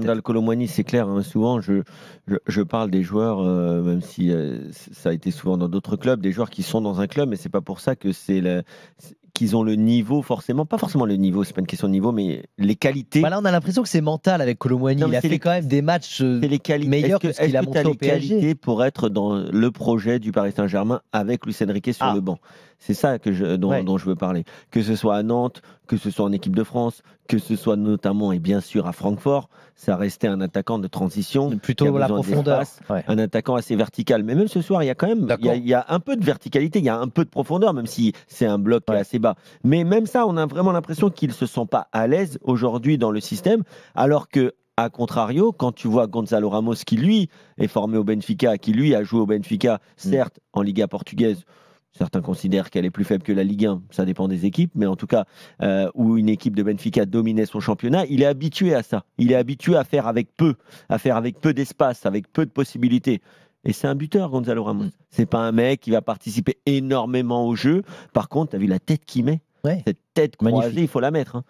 la Randall c'est clair. Hein. souvent, je, je, parle des joueurs, euh, même si euh, ça a été souvent dans d'autres clubs, des joueurs qui sont dans un club, mais c'est pas pour ça que c'est qu'ils ont le niveau forcément, pas forcément le niveau, c'est pas une question de niveau, mais les qualités. Bah là, on a l'impression que c'est mental avec Colomboigny. Il a fait quand même des matchs euh, meilleurs que, ce qu'il a montré au PSG. pour être dans le projet du Paris Saint-Germain avec Luis Enrique sur ah. le banc c'est ça que je, dont, je veux parler. Que ce soit à Nantes, que ce soit en équipe de France, que ce soit notamment et bien sûr à Francfort, ça restait un attaquant de transition. Plutôt la profondeur. Un attaquant assez vertical. Mais même ce soir, il y a quand même il y a, un peu de verticalité, il y a un peu de profondeur, même si c'est un bloc assez bas. Mais même ça, on a vraiment l'impression qu'ils ne se sentent pas à l'aise aujourd'hui dans le système, alors que contrario, quand tu vois Gonzalo Ramos qui lui est formé au Benfica, qui lui a joué au Benfica, mm. certes en Liga portugaise, Certains considèrent qu'elle est plus faible que la Ligue 1, ça dépend des équipes, mais en tout cas, euh, où une équipe de Benfica dominait son championnat, il est habitué à ça. Il est habitué à faire avec peu, à faire avec peu d'espace, avec peu de possibilités. Et c'est un buteur, Gonzalo Ramos. Mm. C'est pas un mec qui va participer énormément au jeu. Par contre, tu as vu la tête qu'il met Cette tête croisée, Magnifique. il faut la mettre. Hein.